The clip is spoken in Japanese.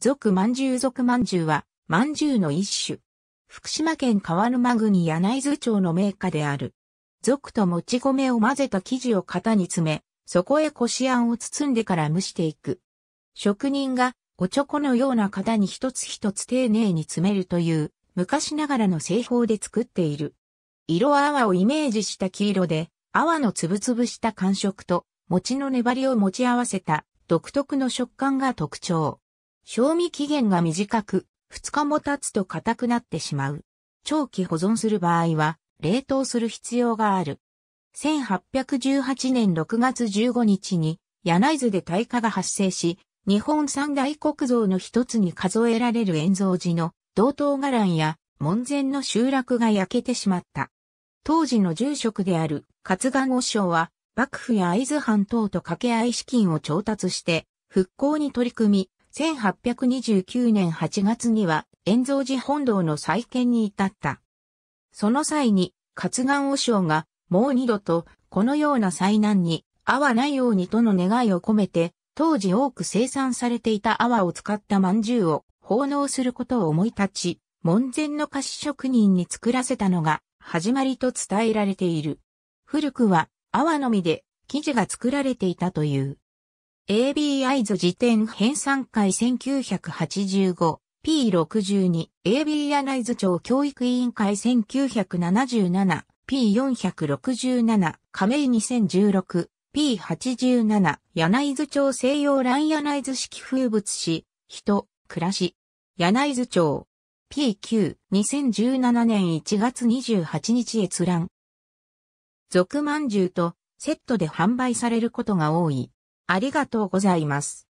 俗まんじゅう族まんじゅうは、まんじゅうの一種。福島県川沼国柳津町の名家である。俗ともち米を混ぜた生地を型に詰め、そこへこしあんを包んでから蒸していく。職人が、おちょこのような型に一つ一つ丁寧に詰めるという、昔ながらの製法で作っている。色泡をイメージした黄色で、泡のつぶつぶした感触と、餅の粘りを持ち合わせた独特の食感が特徴。賞味期限が短く、2日も経つと硬くなってしまう。長期保存する場合は、冷凍する必要がある。1818年6月15日に、柳津で大火が発生し、日本三大国像の一つに数えられる円蔵寺の道東伽藍や門前の集落が焼けてしまった。当時の住職である勝賀五将は、幕府や会津藩等と掛け合い資金を調達して、復興に取り組み、1829年8月には、円蔵寺本堂の再建に至った。その際に、活願和尚が、もう二度と、このような災難に、合わないようにとの願いを込めて、当時多く生産されていた泡を使った饅頭を奉納することを思い立ち、門前の菓子職人に作らせたのが始まりと伝えられている。古くは泡のみで生地が作られていたという。ABI 図辞典編3回 1985P62 AB アナイズ庁教育委員会 1977P467 亀井 2016P87 柳津町西洋蘭柳津式風物詩人暮らし柳津町 P9 2017年1月28日閲覧俗まんじゅうとセットで販売されることが多い。ありがとうございます。